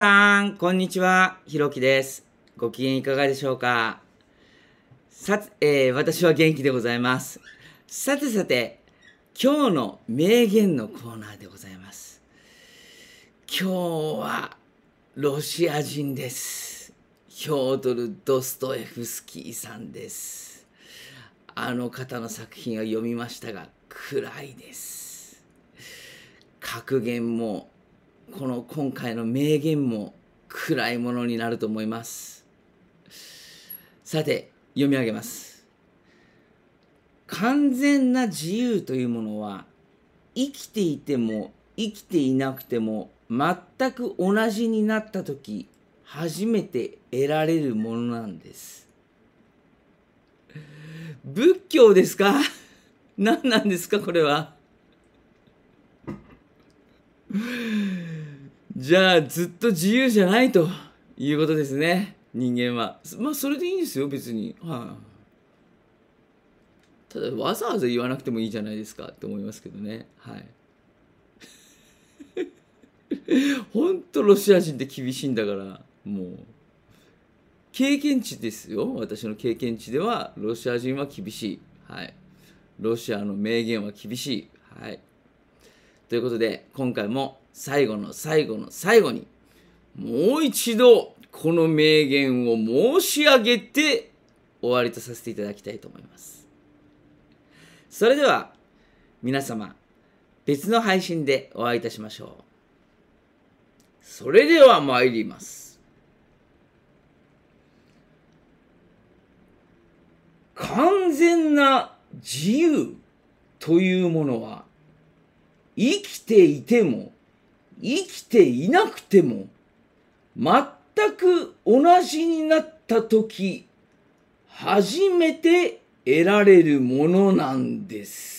さん、こんにちは。ひろきです。ご機嫌いかがでしょうかさえー、私は元気でございます。さてさて、今日の名言のコーナーでございます。今日はロシア人です。ヒョードル・ドストエフスキーさんです。あの方の作品を読みましたが、暗いです。格言もこの今回の名言も暗いものになると思います。さて、読み上げます。完全な自由というものは、生きていても生きていなくても全く同じになった時、初めて得られるものなんです。仏教ですか 何なんですかこれは。じゃあずっと自由じゃないということですね人間はまあそれでいいんですよ別にはい、ただわざわざ言わなくてもいいじゃないですかって思いますけどねはい 本当ロシア人って厳しいんだからもう経験値ですよ私の経験値ではロシア人は厳しいはいロシアの名言は厳しいはいということで、今回も最後の最後の最後に、もう一度、この名言を申し上げて、終わりとさせていただきたいと思います。それでは、皆様、別の配信でお会いいたしましょう。それでは参ります。完全な自由というものは生きていても、生きていなくても、全く同じになった時、初めて得られるものなんです。